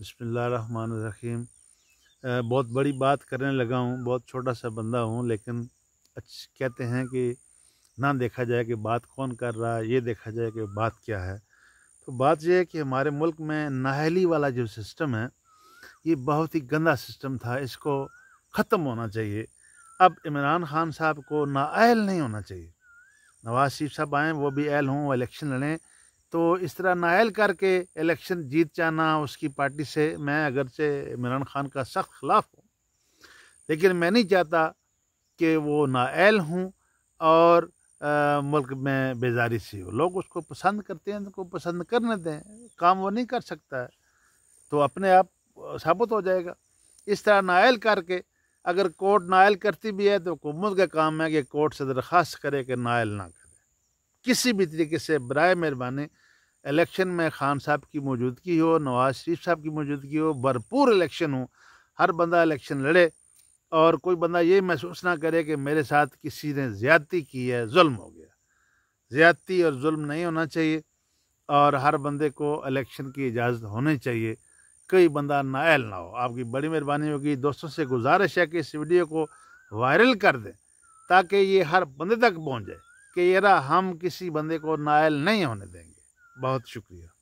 बसमीम बहुत बड़ी बात करने लगा हूँ बहुत छोटा सा बंदा हूँ लेकिन अच्छ कहते हैं कि ना देखा जाए कि बात कौन कर रहा है ये देखा जाए कि बात क्या है तो बात यह है कि हमारे मुल्क में नाहली वाला जो सिस्टम है ये बहुत ही गंदा सिस्टम था इसको ख़त्म होना चाहिए अब इमरान खान साहब को नााहल नहीं होना चाहिए नवाज शरीफ साहब आएँ वो भी अहल हों वो इलेक्शन लड़ें तो इस तरह नायल करके इलेक्शन जीत जाना उसकी पार्टी से मैं अगरचे इमरान खान का सख्त खिलाफ हूँ लेकिन मैं नहीं चाहता कि वो नाइल हूँ और आ, मुल्क में बेजारी सी हो लोग उसको पसंद करते हैं उनको पसंद करने दें काम वो नहीं कर सकता है तो अपने आप साबित हो जाएगा इस तरह नाइल करके अगर कोर्ट नायल करती भी है तो हुकूमत का काम है कि कोर्ट से दरख्वास्त करे कि नाइल ना करे किसी भी तरीके से बर मेहरबानी इलेक्शन में खान साहब की मौजूदगी हो नवाज शरीफ साहब की मौजूदगी हो भरपूर इलेक्शन हो हर बंदा इलेक्शन लड़े और कोई बंदा ये महसूस ना करे कि मेरे साथ किसी ने ज़्यादती की है जुल्म हो गया ज़्यादती और जुल्म नहीं होना चाहिए और हर बंदे को इलेक्शन की इजाज़त होनी चाहिए कोई बंदा नायल ना हो आपकी बड़ी मेहरबानी होगी दोस्तों से गुजारिश है कि इस वीडियो को वायरल कर दें ताकि ये हर बंदे तक पहुँच जाए कि यरा हम किसी बंदे को नायल नहीं होने देंगे बहुत शुक्रिया